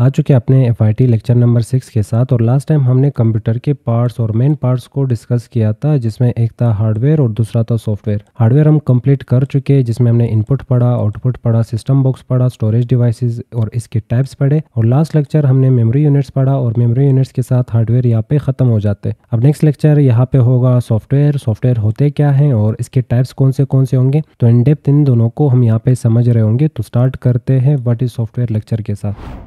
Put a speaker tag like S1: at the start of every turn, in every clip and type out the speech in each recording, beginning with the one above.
S1: आ चुके अपने F lecture number six के साथ और लास्ट टाइम हमने कंप्यूटर के पार्ट्स और मेन पार्ट्स को डिस्कस किया था जिसमें एक था हार्डवेयर और दूसरा था सॉफ्टवेयर हार्डवेयर हम कंप्लीट कर चुके हैं जिसमें हमने इनपुट पढ़ा आउटपुट पढ़ा सिस्टम बॉक्स पढ़ा स्टोरेज डिवाइसेज और इसके टाइप्स पढ़े और लास्ट लेक्चर हमने मेमोरी यूनिट्स पढ़ा और मेमोरी यूनिट्स के साथ हार्डवेयर यहाँ पे खत्म हो जाते अब नेक्स्ट लेक्चर यहाँ पे होगा सॉफ्टवेयर सॉफ्टवेयर होते क्या है और इसके टाइप्स कौन से कौन से होंगे तो इनडेप्थ इन दोनों को हम यहाँ पे समझ रहे होंगे तो स्टार्ट करते हैं वट इज सॉफ्टवेयर लेक्चर के साथ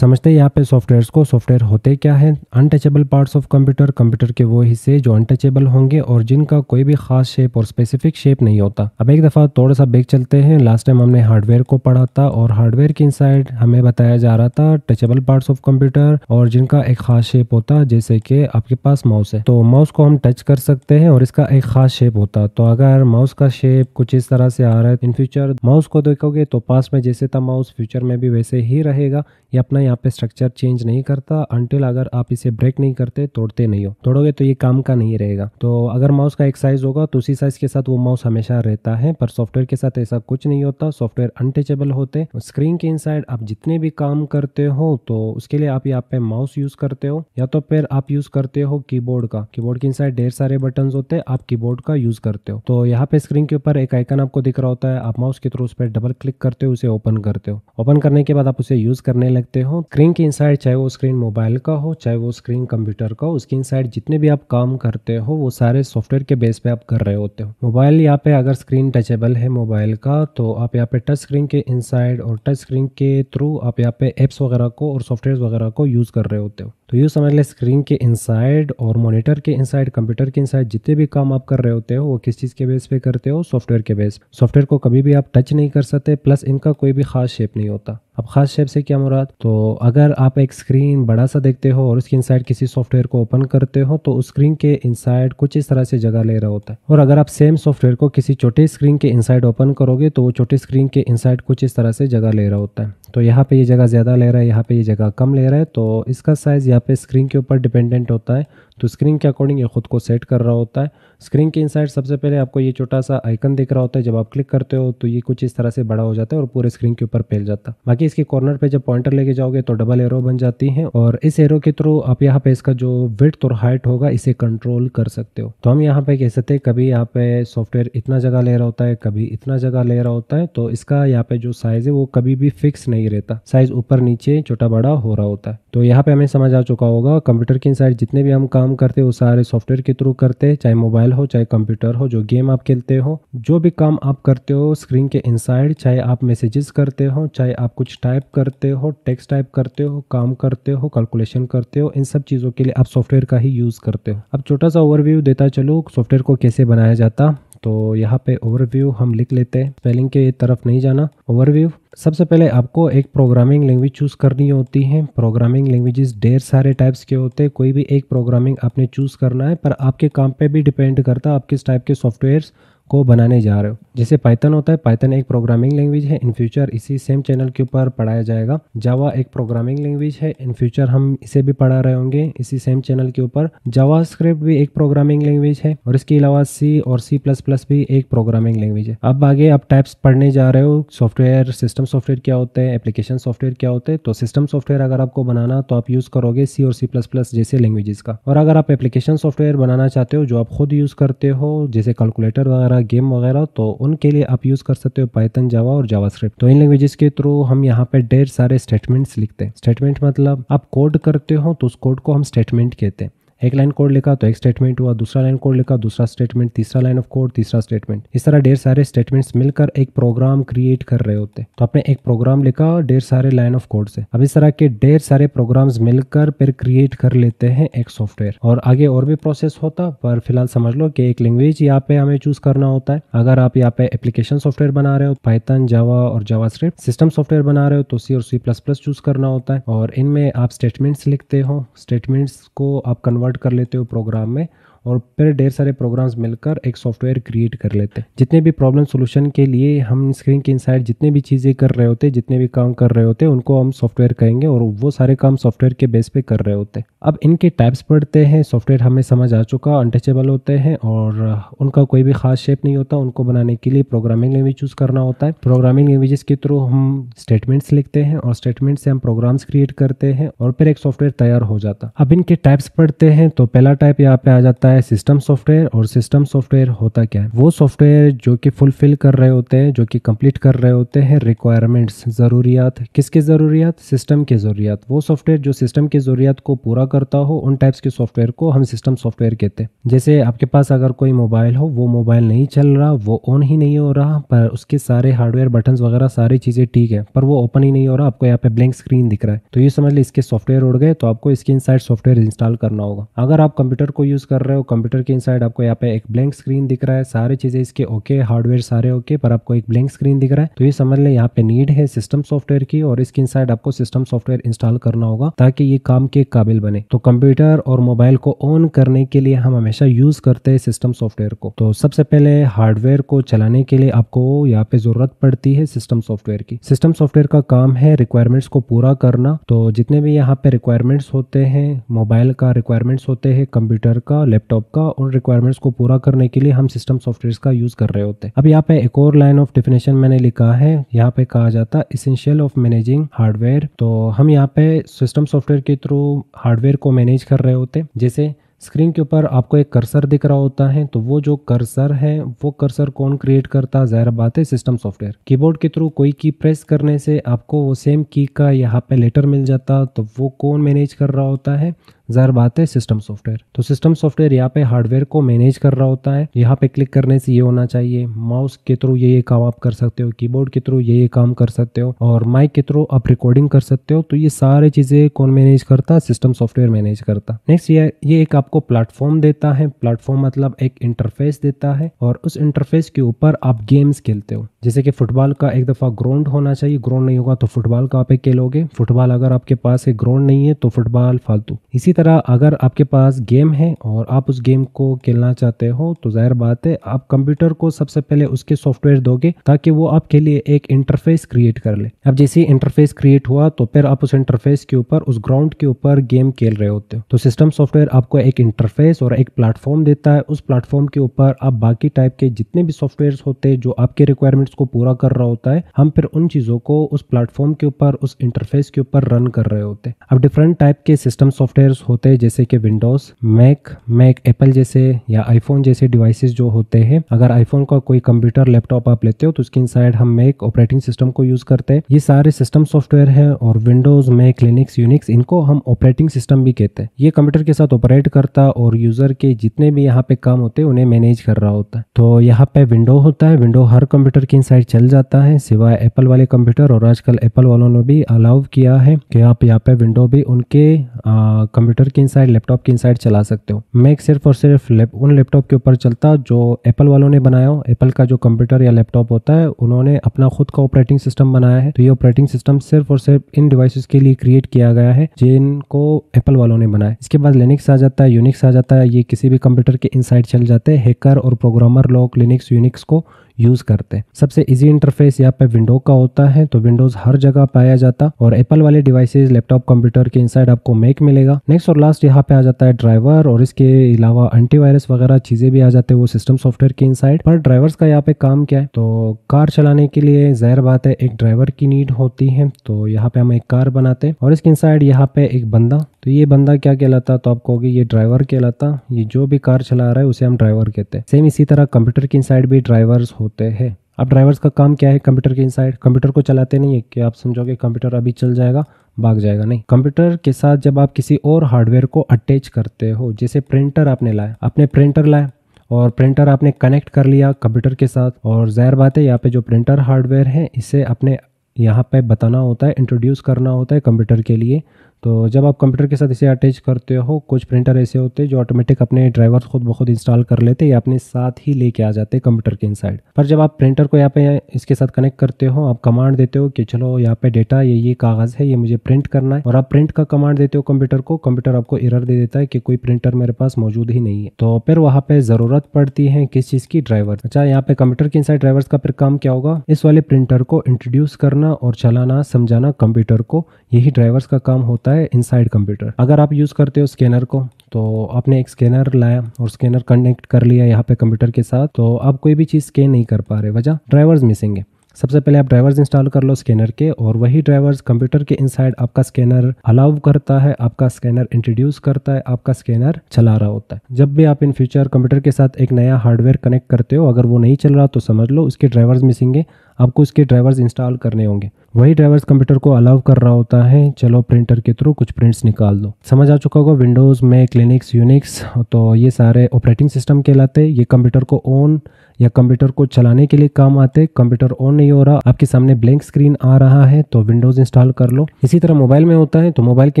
S1: समझते हैं यहाँ पे सॉफ्टवेयर्स को सॉफ्टवेयर होते क्या है untouchable parts of computer computer के वो हिस्से जो अनटचेबल होंगे और जिनका कोई भी खास शेप और स्पेसिफिक शेप नहीं होता अब एक दफ़ा थोड़ा सा बेग चलते हैं लास्ट टाइम हमने हार्डवेयर को पढ़ा था और हार्डवेयर की इनसाइड हमें बताया जा रहा था टचेबल पार्ट ऑफ कंप्यूटर और जिनका एक खास शेप होता जैसे की आपके पास माउस है तो माउस को हम टच कर सकते हैं और इसका एक खास शेप होता तो अगर माउस का शेप कुछ इस तरह से आ रहा है इन फ्यूचर माउस को देखोगे तो पास में जैसे था माउस फ्यूचर में भी वैसे ही रहेगा ये अपना यहाँ पे स्ट्रक्चर चेंज नहीं करता अंटिल अगर आप इसे ब्रेक नहीं करते तोड़ते नहीं हो तोड़ोगे तो ये काम का नहीं रहेगा तो अगर माउस का एक साइज होगा तो उसी साइज के साथ वो माउस हमेशा रहता है पर सॉफ्टवेयर के साथ ऐसा कुछ नहीं होता सॉफ्टवेयर अनटचेबल होते स्क्रीन के इनसाइड आप जितने भी काम करते हो तो उसके लिए आप यहाँ पे माउस यूज करते हो या तो फिर आप यूज करते हो कीबोर्ड का कीबोर्ड के इनसाइड ढेर सारे बटन होते हैं आप कीबोर्ड का यूज करते हो तो यहाँ पे स्क्रीन के ऊपर एक आइकन आपको दिख रहा होता है आप माउस के थ्रू उस पर डबल क्लिक करते हो उसे ओपन करते हो ओपन करने के बाद आप उसे यूज करने लगते हो हो स्क्रीन के इनसाइड चाहे वो स्क्रीन मोबाइल का हो चाहे वो स्क्रीन कंप्यूटर का हो उसके इनसाइड जितने भी आप काम करते हो वो सारे सॉफ्टवेयर के बेस पे आप कर रहे होते हो मोबाइल यहाँ पे अगर स्क्रीन टचेबल है मोबाइल का तो आप यहाँ पे टच स्क्रीन के इनसाइड और टच स्क्रीन के थ्रू आप यहाँ पे एप्स वगैरह को और सॉफ्टवेयर वगैरह को यूज़ कर रहे होते हो तो यूँ समझ लें स्क्रीन के इनसाइड और मॉनिटर के इनसाइड कंप्यूटर के इनसाइड जितने भी काम आप कर रहे होते हो वो किस चीज़ के बेस पे करते हो सॉफ्टवेयर के बेस सॉफ्टवेयर को कभी भी आप टच नहीं कर सकते प्लस इनका कोई भी खास शेप नहीं होता अब खास शेप से क्या मुराद तो अगर आप एक स्क्रीन बड़ा सा देखते हो और उसके इनसाइड किसी सॉफ्टवेयर को ओपन करते हो तो उस स्क्रीन के इनसाइड कुछ इस तरह से जगह ले रहा होता है और अगर आप सेम सॉफ्टवेयर को किसी छोटे स्क्रीन के इनसाइड ओपन करोगे तो वो छोटे स्क्रीन के इनसाइड कुछ इस तरह से जगह ले रहा होता है तो यहाँ पे ये जगह ज़्यादा ले रहा है यहाँ पे ये जगह कम ले रहा है तो इसका साइज़ यहाँ पे स्क्रीन के ऊपर डिपेंडेंट होता है तो स्क्रीन के अकॉर्डिंग ये ख़ुद को सेट कर रहा होता है स्क्रीन के इनसाइड सबसे पहले आपको ये छोटा सा आइकन दिख रहा होता है जब आप क्लिक करते हो तो ये कुछ इस तरह से बड़ा हो जाता है और पूरे स्क्रीन के ऊपर फैल जाता है बाकी इसके कॉर्नर पे जब पॉइंटर लेके जाओगे तो डबल एरो बन जाती है और इस एरो के थ्रू आप यहाँ पे इसका जो विथ और हाइट होगा इसे कंट्रोल कर सकते हो तो हम यहाँ पे कह सकते हैं कभी यहाँ पे सॉफ्टवेयर इतना जगह ले रहा होता है कभी इतना जगह ले रहा होता है तो इसका यहाँ पे जो साइज है वो कभी भी फिक्स नहीं रहता साइज ऊपर नीचे छोटा बड़ा हो रहा होता है तो यहाँ पे हमें समझ आ चुका होगा कंप्यूटर के इनसाइड जितने भी हम काम करते हैं वो सारे सॉफ्टवेयर के थ्रू करते हैं चाहे मोबाइल मोबाइल हो चाहे कंप्यूटर हो जो गेम आप खेलते हो जो भी काम आप करते हो स्क्रीन के इनसाइड चाहे आप मैसेजेस करते हो चाहे आप कुछ टाइप करते हो टेक्स्ट टाइप करते हो काम करते हो कैलकुलेशन करते हो इन सब चीज़ों के लिए आप सॉफ्टवेयर का ही यूज़ करते हो अब छोटा सा ओवरव्यू देता चलो सॉफ्टवेयर को कैसे बनाया जाता तो यहाँ पे ओवरव्यू हम लिख लेते हैं स्पेलिंग के तरफ नहीं जाना ओवरव्यू सबसे पहले आपको एक प्रोग्रामिंग लैंग्वेज चूज़ करनी होती है प्रोग्रामिंग लैंग्वेजेस ढेर सारे टाइप्स के होते हैं कोई भी एक प्रोग्रामिंग आपने चूज़ करना है पर आपके काम पे भी डिपेंड करता है आप किस टाइप के सॉफ्टवेयर्स को बनाने जा रहे हो जैसे पाइथन होता है पाइथन एक प्रोग्रामिंग लैंग्वेज है इन फ्यूचर इसी सेम चैनल के ऊपर पढ़ाया जाएगा जावा एक प्रोग्रामिंग लैंग्वेज है इन फ्यूचर हम इसे भी पढ़ा रहे होंगे इसी सेम चैनल के ऊपर जावा भी एक प्रोग्रामिंग लैंग्वेज है और इसके अलावा सी और सी प्लस प्लस भी एक प्रोग्रामिंग लैंग्वेज है अब आगे आप टाइप्स पढ़ने जा रहे हो सॉफ्टवेयर सिस्टम सॉफ्टवेयर क्या होते हैं एप्लीकेशन सॉफ्टवेयर क्या होते हैं तो सिस्टम सॉफ्टवेयर अगर आपको बनाना तो आप यूज़ करोगे सी और सी प्लस प्लस जैसे लैंग्वेजेस का और अगर आप एप्लीकेशन सॉफ्टवेयर बनाना चाहते हो जो आप खुद यूज़ करते हो जैसे कैलकुलेटर वगैरह गेम वगैरह तो उनके लिए आप यूज़ कर सकते हो पाइथन जावा और जावा तो इन लैंग्वेजेस के थ्रू हम यहाँ पे ढेर सारे स्टेटमेंट्स लिखते हैं स्टेटमेंट मतलब आप कोड करते हो तो उस कोड को हम स्टेटमेंट कहते हैं एक लाइन कोड लिखा तो एक स्टेटमेंट हुआ दूसरा लाइन कोड लिखा दूसरा स्टेटमेंट तीसरा लाइन ऑफ कोड तीसरा स्टेटमेंट इस तरह ढेर सारे स्टेटमेंट मिलकर एक प्रोग्राम क्रिएट कर रहे होते तो आपने एक प्रोग्राम लिखा ढेर सारे लाइन ऑफ कोड से अब इस तरह के ढेर सारे प्रोग्राम मिलकर फिर क्रिएट कर लेते हैं एक सॉफ्टवेयर और आगे और भी प्रोसेस होता पर फिलहाल समझ लो कि एक लैंग्वेज यहाँ पे हमें चूज करना होता है अगर आप यहाँ पे एप्लीकेशन सॉफ्टवेयर बना रहे हो पाइथन जावा और जावा सिस्टम सॉफ्टवेयर बना रहे हो तो सी और सी प्लस प्लस चूज करना होता है और इनमें आप स्टेटमेंट्स लिखते हो स्टेटमेंट्स को आप कन्वर्ट कन्वर्ट कर लेते हो प्रोग्राम में और फिर ढेर सारे प्रोग्राम्स मिलकर एक सॉफ्टवेयर क्रिएट कर लेते हैं जितने भी प्रॉब्लम सोल्यूशन के लिए हम स्क्रीन के इनसाइड जितने भी चीज़ें कर रहे होते जितने भी काम कर रहे होते उनको हम सॉफ्टवेयर कहेंगे और वो सारे काम सॉफ्टवेयर के बेस पे कर रहे होते अब इनके टाइप्स पढ़ते हैं सॉफ्टवेयर हमें समझ आ चुका अनटचेबल होते हैं और उनका कोई भी खास शेप नहीं होता उनको बनाने के लिए प्रोग्रामिंग लैंग्वेज चूज़ करना होता है प्रोग्रामिंग लैंग्वेजेस के थ्रू हम स्टेटमेंट्स लिखते हैं और स्टेटमेंट से हम प्रोग्राम्स क्रिएट करते हैं और फिर एक सॉफ्टवेयर तैयार हो जाता अब इनके टाइप्स पढ़ते हैं तो पहला टाइप यहाँ पे आ जाता है है सिस्टम सॉफ्टवेयर और सिस्टम सॉफ्टवेयर होता क्या है वो सॉफ्टवेयर जो कि फुलफिल कर रहे होते हैं जो कि कंप्लीट कर रहे होते हैं रिक्वायरमेंट्स ज़रूरियात किसके ज़रूरियात सिस्टम के ज़रूरियात वो सॉफ्टवेयर जो सिस्टम की ज़रूरियात को पूरा करता हो उन टाइप्स के सॉफ्टवेयर को हम सिस्टम सॉफ्टवेयर कहते हैं जैसे आपके पास अगर कोई मोबाइल हो वो मोबाइल नहीं चल रहा वो ऑन ही नहीं हो रहा पर उसके सारे हार्डवेयर बटन वगैरह सारी चीज़ें ठीक है पर वो ओपन ही नहीं हो रहा आपको यहाँ पे ब्लैंक स्क्रीन दिख रहा है तो ये समझ लीजिए इसके सॉफ्टवेयर उड़ गए तो आपको इसके इन सॉफ्टवेयर इंस्टॉल करना होगा अगर आप कंप्यूटर को यूज़ कर रहे हो हो कंप्यूटर के इनसाइड आपको यहाँ पे एक ब्लैंक स्क्रीन दिख रहा है सारी चीजें इसके ओके हार्डवेयर सारे ओके पर आपको एक ब्लैंक स्क्रीन दिख रहा है तो ये समझ लें यहाँ पे नीड है सिस्टम सॉफ्टवेयर की और इसके इनसाइड आपको सिस्टम सॉफ्टवेयर इंस्टॉल करना होगा ताकि ये काम के काबिल बने तो कंप्यूटर और मोबाइल को ऑन करने के लिए हम हमेशा यूज करते हैं सिस्टम सॉफ्टवेयर को तो सबसे पहले हार्डवेयर को चलाने के लिए आपको यहाँ पे जरूरत पड़ती है सिस्टम सॉफ्टवेयर की सिस्टम सॉफ्टवेयर का काम है रिक्वायरमेंट्स को पूरा करना तो जितने भी यहाँ पे रिक्वायरमेंट्स होते हैं मोबाइल का रिक्वायरमेंट्स होते हैं कंप्यूटर का लैपटॉप लैपटॉप का उन रिक्वायरमेंट्स को पूरा करने के लिए हम सिस्टम सॉफ्टवेयर का यूज कर रहे होते हैं अब यहाँ पे एक और लाइन ऑफ डेफिनेशन मैंने लिखा है यहाँ पे कहा जाता है इसेंशियल ऑफ मैनेजिंग हार्डवेयर तो हम यहाँ पे सिस्टम सॉफ्टवेयर के थ्रू हार्डवेयर को मैनेज कर रहे होते जैसे स्क्रीन के ऊपर आपको एक कर्सर दिख रहा होता है तो वो जो कर्सर है वो कर्सर कौन क्रिएट करता ज़ाहिर बात है सिस्टम सॉफ्टवेयर कीबोर्ड के थ्रू कोई की प्रेस करने से आपको वो सेम की का यहाँ पे लेटर मिल जाता तो वो कौन मैनेज कर रहा होता है ज़र बात है सिस्टम सॉफ्टवेयर तो सिस्टम सॉफ्टवेयर यहाँ पे हार्डवेयर को मैनेज कर रहा होता है यहाँ पे क्लिक करने से ये होना चाहिए माउस के थ्रू ये ये काम आप कर सकते हो कीबोर्ड के थ्रू ये ये काम कर सकते हो और माइक के थ्रू आप रिकॉर्डिंग कर सकते हो तो ये सारी चीज़ें कौन मैनेज करता सिस्टम सॉफ्टवेयर मैनेज करता नेक्स्ट ये ये एक आपको प्लेटफॉर्म देता है प्लेटफॉर्म मतलब एक इंटरफेस देता है और उस इंटरफेस के ऊपर आप गेम्स खेलते हो जैसे कि फुटबॉल का एक दफ़ा ग्राउंड होना चाहिए ग्राउंड नहीं होगा तो फुटबॉल का आप एक खेलोगे फुटबॉल अगर आपके पास एक ग्राउंड नहीं है तो फुटबॉल फालतू इसी तरह अगर आपके पास गेम है और आप उस गेम को खेलना चाहते हो तो जाहिर बात है आप कंप्यूटर को सबसे पहले उसके सॉफ्टवेयर दोगे ताकि वो आपके लिए एक इंटरफेस क्रिएट कर ले अब जैसे ही इंटरफेस क्रिएट हुआ तो फिर आप उस इंटरफेस के ऊपर उस ग्राउंड के ऊपर गेम खेल रहे होते हो तो सिस्टम सॉफ्टवेयर आपको एक इंटरफेस और एक प्लेटफॉर्म देता है उस प्लेटफॉर्म के ऊपर आप बाकी टाइप के जितने भी सॉफ्टवेयर होते हैं जो आपके रिक्वायरमेंट प्रोजेक्ट्स को पूरा कर रहा होता है हम फिर उन चीज़ों को उस प्लेटफॉर्म के ऊपर उस इंटरफेस के ऊपर रन कर रहे होते हैं अब डिफरेंट टाइप के सिस्टम सॉफ्टवेयर होते हैं जैसे कि विंडोज मैक मैक एप्पल जैसे या आईफोन जैसे डिवाइसेस जो होते हैं अगर आईफोन का कोई कंप्यूटर लैपटॉप आप लेते हो तो उसके इनसाइड हम मैक ऑपरेटिंग सिस्टम को यूज करते हैं ये सारे सिस्टम सॉफ्टवेयर है और विंडोज मैक लिनिक्स यूनिक्स इनको हम ऑपरेटिंग सिस्टम भी कहते हैं ये कंप्यूटर के साथ ऑपरेट करता और यूजर के जितने भी यहाँ पे काम होते हैं उन्हें मैनेज कर रहा होता है तो यहाँ पे विंडो होता है विंडो हर कंप्यूटर के इन साइड चल जाता है सिवाय एप्पल वाले कंप्यूटर और आजकल एप्पल वालों ने भी अलाउ किया है कि आप यहाँ पे विंडो भी उनके कंप्यूटर की इनसाइड लैपटॉप की इनसाइड चला सकते हो मैक सिर्फ और सिर्फ लेप, उन लैपटॉप के ऊपर चलता जो एप्पल वालों ने बनाया हो एप्पल का जो कंप्यूटर या लैपटॉप होता है उन्होंने अपना खुद का ऑपरेटिंग सिस्टम बनाया है तो ये ऑपरेटिंग सिस्टम सिर्फ और सिर्फ इन डिवाइसेस के लिए क्रिएट किया गया है जिनको एप्पल वालों ने बनाया इसके बाद लिनिक्स आ जाता है यूनिक्स आ जाता है ये किसी भी कंप्यूटर के इनसाइड चल जाते हैं हैकर और प्रोग्रामर लोग लिनिक्स यूनिक्स को यूज़ करते हैं सबसे इजी इंटरफेस यहाँ पे विंडो का होता है तो विंडोज हर जगह पाया जाता और एप्पल वाले डिवाइसेज लैपटॉप कंप्यूटर के इनसाइड आपको मेक मिलेगा नेक्स्ट और लास्ट यहाँ पे आ जाता है ड्राइवर और इसके अलावा एंटीवायरस वगैरह चीज़ें भी आ जाते हैं वो सिस्टम सॉफ्टवेयर के इनसाइड पर ड्राइवर्स का यहाँ पे काम क्या है तो कार चलाने के लिए जहर बात है एक ड्राइवर की नीड होती है तो यहाँ पे हम एक कार बनाते हैं और इसके इनसाइड यहाँ पे एक बंदा तो ये बंदा क्या कहलाता तो आप कहोगे ये ड्राइवर कहलाता ये जो भी कार चला रहा है उसे हम ड्राइवर कहते हैं सेम इसी तरह कंप्यूटर के इनसाइड भी ड्राइवर्स होते हैं अब ड्राइवर्स का काम क्या है कंप्यूटर के इनसाइड कंप्यूटर को चलाते नहीं है कि आप समझोगे कंप्यूटर अभी चल जाएगा भाग जाएगा नहीं कंप्यूटर के साथ जब आप किसी और हार्डवेयर को अटैच करते हो जैसे प्रिंटर आपने लाया आपने प्रिंटर लाया और प्रिंटर आपने कनेक्ट कर लिया कंप्यूटर के साथ और ज़ाहिर बात है यहाँ पे जो प्रिंटर हार्डवेयर है इसे अपने यहाँ पे बताना होता है इंट्रोड्यूस करना होता है कंप्यूटर के लिए तो जब आप कंप्यूटर के साथ इसे अटैच करते हो कुछ प्रिंटर ऐसे होते हैं जो ऑटोमेटिक अपने ड्राइवर खुद बहुत इंस्टॉल कर लेते या अपने साथ ही लेके आ जाते हैं कंप्यूटर के इनसाइड पर जब आप प्रिंटर को यहाँ पे इसके साथ कनेक्ट करते हो आप कमांड देते हो कि चलो यहाँ पे डेटा ये ये कागज़ है ये मुझे प्रिंट करना है और आप प्रिंट का कमांड देते हो कंप्यूटर को कंप्यूटर आपको इरर दे देता है कि कोई प्रिंटर मेरे पास मौजूद ही नहीं है तो फिर वहाँ पे ज़रूरत पड़ती है किस चीज़ की ड्राइवर अच्छा यहाँ पे कंप्यूटर के इनसाइड ड्राइवर्स का फिर काम क्या होगा इस वाले प्रिंटर को इंट्रोड्यूस करना और चलाना समझाना कंप्यूटर को यही ड्राइवर्स का काम होता है होता है इनसाइड कंप्यूटर अगर आप यूज़ करते हो स्कैनर को तो आपने एक स्कैनर लाया और स्कैनर कनेक्ट कर लिया यहाँ पे कंप्यूटर के साथ तो आप कोई भी चीज़ स्कैन नहीं कर पा रहे वजह ड्राइवर्स मिसिंग है सबसे पहले आप ड्राइवर्स इंस्टॉल कर लो स्कैनर के और वही ड्राइवर्स कंप्यूटर के इनसाइड आपका स्कैनर अलाउ करता है आपका स्कैनर इंट्रोड्यूस करता है आपका स्कैनर चला रहा होता है जब भी आप इन फ्यूचर कंप्यूटर के साथ एक नया हार्डवेयर कनेक्ट करते हो अगर वो नहीं चल रहा तो समझ लो उसके ड्राइवर्स मिसिंग है आपको इसके ड्राइवर्स इंस्टॉल करने होंगे वही ड्राइवर्स कंप्यूटर को अलाउ कर रहा होता है चलो प्रिंटर के थ्रू कुछ प्रिंट्स निकाल दो समझ आ चुका होगा विंडोज़ में क्लिनिक्स यूनिक्स तो ये सारे ऑपरेटिंग सिस्टम कहलाते हैं ये कंप्यूटर को ऑन या कंप्यूटर को चलाने के लिए काम आते कंप्यूटर ऑन नहीं हो रहा आपके सामने ब्लैंक स्क्रीन आ रहा है तो विंडोज इंस्टॉल कर लो इसी तरह मोबाइल में होता है तो मोबाइल के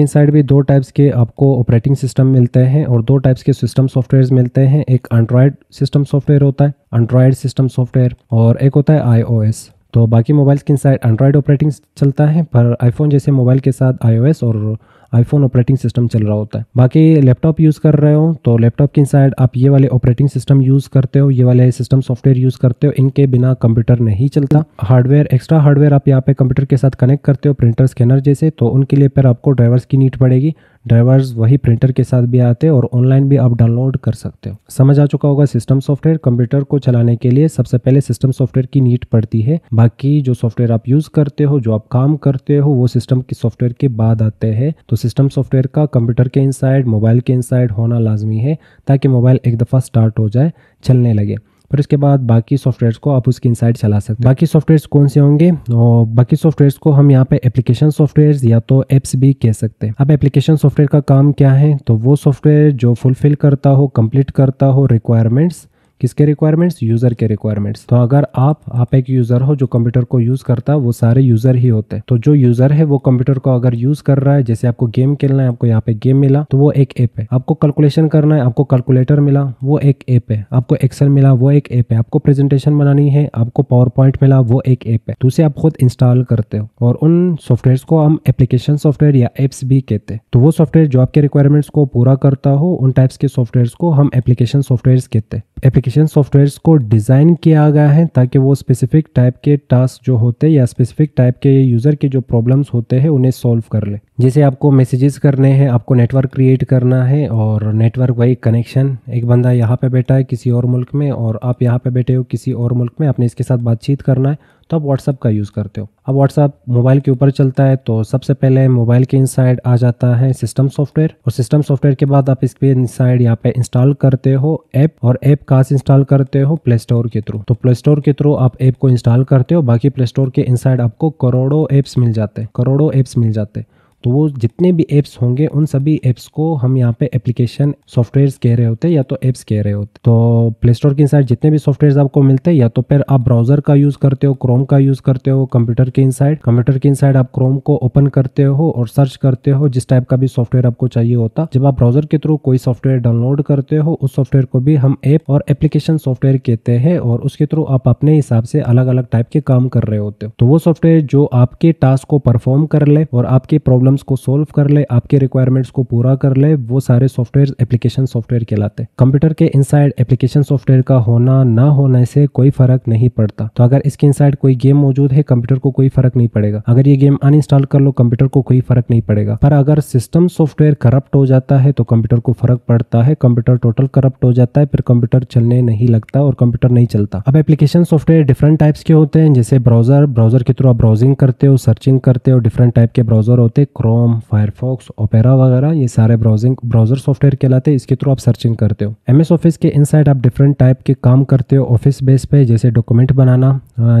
S1: इनसाइड भी दो टाइप्स के आपको ऑपरेटिंग सिस्टम मिलते हैं और दो टाइप्स के सिस्टम सॉफ्टवेयर मिलते हैं एक एंड्रॉयड सिस्टम सॉफ्टवेयर होता है एंड्रॉयड सिस्टम सॉफ्टवेयर और एक होता है आई तो बाकी मोबाइल्स के इनसाइड एंड्रॉयड ऑपरेटिंग चलता है पर आईफोन जैसे मोबाइल के साथ आई और आईफोन ऑपरेटिंग सिस्टम चल रहा होता है बाकी लैपटॉप यूज़ कर रहे हो तो लैपटॉप के साइड आप ये वाले ऑपरेटिंग सिस्टम यूज़ करते हो ये वाले सिस्टम सॉफ्टवेयर यूज़ करते हो इनके बिना कंप्यूटर नहीं चलता हार्डवेयर एक्स्ट्रा हार्डवेयर आप यहाँ पे कंप्यूटर के साथ कनेक्ट करते हो प्रिंटर स्कैनर जैसे तो उनके लिए फिर आपको ड्राइवर्स की नीड पड़ेगी ड्राइवर्स वही प्रिंटर के साथ भी आते हैं और ऑनलाइन भी आप डाउनलोड कर सकते हो समझ आ चुका होगा सिस्टम सॉफ्टवेयर कंप्यूटर को चलाने के लिए सबसे पहले सिस्टम सॉफ्टवेयर की नीड पड़ती है बाकी जो सॉफ्टवेयर आप यूज़ करते हो जो आप काम करते हो वो सिस्टम के सॉफ्टवेयर के बाद आते हैं तो सिस्टम सॉफ्टवेयर का कंप्यूटर के इनसाइड मोबाइल के इनसाइड होना लाजमी है ताकि मोबाइल एक दफ़ा स्टार्ट हो जाए चलने लगे फिर उसके बाद बाकी सॉफ्टवेयर्स को आप उसकी इनसाइड चला सकते हैं बाकी सॉफ्टवेयर्स कौन से होंगे और बाकी सॉफ्टवेयर्स को हम यहाँ पे एप्लीकेशन सॉफ्टवेयर्स या तो एप्स भी कह सकते हैं अब एप्लीकेशन सॉफ्टवेयर का काम क्या है तो वो सॉफ्टवेयर जो फुलफिल करता हो कंप्लीट करता हो रिक्वायरमेंट्स किसके रिक्वायरमेंट्स यूजर के रिक्वायरमेंट्स तो अगर आप आप एक यूजर हो जो कंप्यूटर को यूज करता तो है वो सारे यूजर ही होते हैं तो जो यूजर है वो कंप्यूटर को अगर यूज कर रहा है जैसे आपको गेम खेलना है आपको यहाँ पे गेम मिला तो वो एक ऐप है आपको कैलकुलेशन करना है आपको कैलकुलेटर मिला वो एक ऐप है आपको एक्सेल मिला वो एक ऐप है आपको प्रेजेंटेशन बनानी है आपको पावर पॉइंट मिला वो एक ऐप है तो उसे आप खुद इंस्टॉल करते हो और उन सॉफ्टवेयर को हम एप्लीकेशन सॉफ्टवेयर या एप्स भी कहते हैं तो वो सॉफ्टवेयर जो आपके रिक्वायरमेंट्स को पूरा करता हो उन टाइप्स के सॉफ्टवेयर को हम एप्लीकेशन सॉफ्टवेयर कहते हैं एप्लीकेशन सॉफ्टवेयर्स को डिज़ाइन किया गया है ताकि वो स्पेसिफिक टाइप के टास्क जो होते हैं या स्पेसिफिक टाइप के यूज़र के जो प्रॉब्लम्स होते हैं उन्हें सॉल्व कर ले जैसे आपको मैसेजेस करने हैं आपको नेटवर्क क्रिएट करना है और नेटवर्क वाई कनेक्शन एक बंदा यहाँ पे बैठा है किसी और मुल्क में और आप यहाँ पे बैठे हो किसी और मुल्क में आपने इसके साथ बातचीत करना है तो आप व्हाट्सअप का यूज़ करते हो अब व्हाट्सअप मोबाइल के ऊपर चलता है तो सबसे पहले मोबाइल के इनसाइड आ जाता है सिस्टम सॉफ्टवेयर और सिस्टम सॉफ्टवेयर के बाद आप इसके इनसाइड यहाँ पे इंस्टॉल करते हो ऐप और ऐप कहाँ से इंस्टॉल करते हो प्ले स्टोर के थ्रू तो प्ले स्टोर के थ्रू आप ऐप को इंस्टॉल करते हो बाकी प्ले स्टोर के इनसाइड आपको करोड़ों ऐप्स मिल जाते हैं करोड़ों ऐप्स मिल जाते हैं तो वो जितने भी एप्स होंगे उन सभी एप्स को हम यहाँ पे एप्लीकेशन सॉफ्टवेयर कह रहे होते हैं या तो एप्स कह रहे होते तो प्ले स्टोर के इनसाइड जितने भी सॉफ्टवेयर आपको मिलते हैं या तो फिर आप ब्राउजर का यूज करते हो क्रोम का यूज करते हो कंप्यूटर के इनसाइड कंप्यूटर के इनसाइड आप क्रोम को ओपन करते हो और सर्च करते हो जिस टाइप का भी सॉफ्टवेयर आपको चाहिए होता जब आप ब्राउजर के थ्रू कोई सॉफ्टवेयर डाउनलोड करते हो उस सॉफ्टवेयर को भी हम ऐप और एप्लीकेशन सॉफ्टवेयर कहते हैं और उसके थ्रू आप अपने हिसाब से अलग अलग टाइप के काम कर रहे होते हो तो वो सॉफ्टवेयर जो आपके टास्क को परफॉर्म कर ले और आपकी प्रॉब्लम प्रॉब्लम्स को सोल्व कर ले आपके रिक्वायरमेंट्स को पूरा कर ले वो सारे सॉफ्टवेयर एप्लीकेशन सॉफ्टवेयर कहलाते हैं कंप्यूटर के इनसाइड एप्लीकेशन सॉफ्टवेयर का होना ना होने से कोई फर्क नहीं पड़ता तो अगर इसके इनसाइड कोई गेम मौजूद है कंप्यूटर को कोई फर्क नहीं पड़ेगा अगर ये गेम अनइंस्टॉल कर लो कंप्यूटर को कोई फर्क नहीं पड़ेगा पर अगर सिस्टम सॉफ्टवेयर करप्ट हो जाता है तो कंप्यूटर को फर्क पड़ता है कंप्यूटर टोटल करप्ट हो जाता है फिर कंप्यूटर चलने नहीं लगता और कंप्यूटर नहीं चलता अब एप्लीकेशन सॉफ्टवेयर डिफरेंट टाइप्स के होते हैं जैसे ब्राउजर ब्राउजर के थ्रू आप ब्राउजिंग करते हो सर्चिंग करते हो डिफरेंट टाइप के ब्राउजर होते हैं क्रोम फायरफॉक्स ओपेरा वगैरह ये सारे ब्राउजिंग ब्राउजर सॉफ्टवेयर कहलाते हैं इसके थ्रू आप सर्चिंग करते हो एम ऑफिस के इनसाइड आप डिफरेंट टाइप के काम करते हो ऑफिस बेस पे जैसे डॉक्यूमेंट बनाना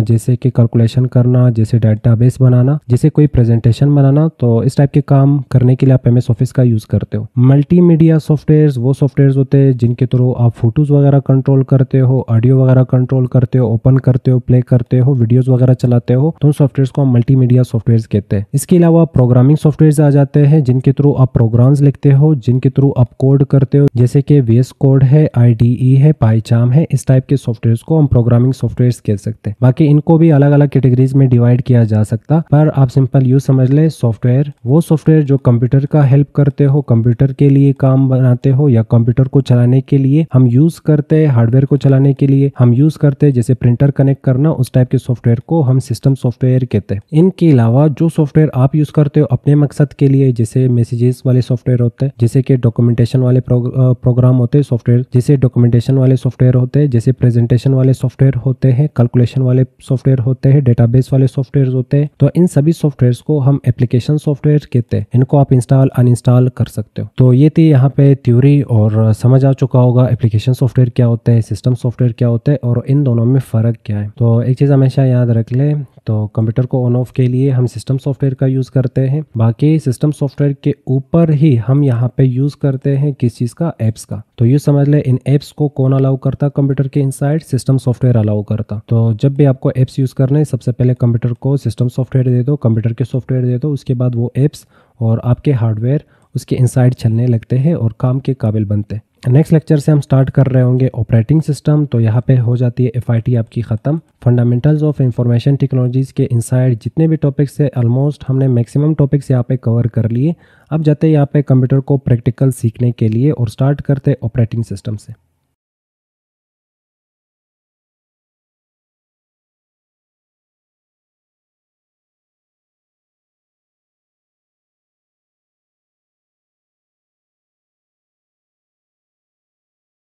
S1: जैसे कि कैलकुलेशन करना जैसे डेटाबेस बनाना जैसे कोई प्रेजेंटेशन बनाना तो इस टाइप के काम करने के लिए आप एम ऑफिस का यूज करते हो मल्टीमीडिया सॉफ्टवेयर वो सॉफ्टवेयर होते हैं जिनके थ्रू आप फोटोज वगैरह कंट्रोल करते हो ऑडियो वगैरह कंट्रोल करते हो ओपन करते हो प्ले करते हो वीडियोज वगैरह चलाते हो तो उन सॉफ्टवेयर को हम मल्टी सॉफ्टवेयर कहते हैं इसके अलावा प्रोग्रामिंग सॉफ्ट सॉफ्टवेयर आ जाते हैं जिनके थ्रू आप प्रोग्राम्स लिखते हो जिनके थ्रू आप कोड करते हो जैसे कि वेस कोड है आई e है पाईचाम है इस टाइप के सॉफ्टवेयर को हम प्रोग्रामिंग सॉफ्टवेयर कह सकते हैं बाकी इनको भी अलग अलग कैटेगरीज में डिवाइड किया जा सकता पर आप सिंपल यूज समझ ले सॉफ्टवेयर वो सॉफ्टवेयर जो कंप्यूटर का हेल्प करते हो कंप्यूटर के लिए काम बनाते हो या कंप्यूटर को चलाने के लिए हम यूज करते हैं हार्डवेयर को चलाने के लिए हम यूज करते हैं जैसे प्रिंटर कनेक्ट करना उस टाइप के सॉफ्टवेयर को हम सिस्टम सॉफ्टवेयर कहते हैं इनके अलावा जो सॉफ्टवेयर आप यूज करते हो अपने अपने मकसद के लिए जैसे मैसेजेस वाले सॉफ्टवेयर होते हैं जैसे कि डॉक्यूमेंटेशन वाले प्रोग्राम होते हैं सॉफ्टवेयर जैसे डॉक्यूमेंटेशन वाले सॉफ्टवेयर होते हैं जैसे प्रेजेंटेशन वाले सॉफ्टवेयर होते हैं कैलकुलेशन वाले सॉफ्टवेयर होते हैं डेटाबेस वाले सॉफ्टवेयर होते हैं तो इन सभी सॉफ्टवेयर को हम एप्लीकेशन सॉफ्टवेयर कहते हैं इनको आप इंस्टॉल अनइंस्टॉल कर सकते हो तो ये थी यहाँ पे थ्योरी और समझ आ चुका होगा एप्लीकेशन सॉफ्टवेयर क्या होता है सिस्टम सॉफ्टवेयर क्या होता है और इन दोनों में फ़र्क क्या है तो एक चीज़ हमेशा याद रख ले तो कंप्यूटर को ऑन ऑफ के लिए हम सिस्टम सॉफ्टवेयर का यूज़ करते हैं बाकी सिस्टम सॉफ्टवेयर के ऊपर ही हम यहाँ पे यूज करते हैं किस चीज का एप्स का तो ये समझ ले इन एप्स को कौन अलाउ करता कंप्यूटर के इनसाइड सिस्टम सॉफ्टवेयर अलाउ करता तो जब भी आपको एप्स यूज करने सबसे पहले कंप्यूटर को सिस्टम सॉफ्टवेयर दे दो कंप्यूटर के सॉफ्टवेयर दे दो उसके बाद वो एप्स और आपके हार्डवेयर उसके इनसाइड चलने लगते हैं और काम के काबिल बनते हैं नेक्स्ट लेक्चर से हम स्टार्ट कर रहे होंगे ऑपरेटिंग सिस्टम तो यहाँ पे हो जाती है एफआईटी आपकी ख़त्म फंडामेंटल्स ऑफ इंफॉर्मेशन टेक्नोलॉजीज़ के इनसाइड जितने भी टॉपिक्स है ऑलमोस्ट हमने मैक्सिमम टॉपिक्स यहाँ पे कवर कर लिए अब जाते हैं यहाँ पे कंप्यूटर को प्रैक्टिकल सीखने के लिए और स्टार्ट करते ऑपरेटिंग सिस्टम से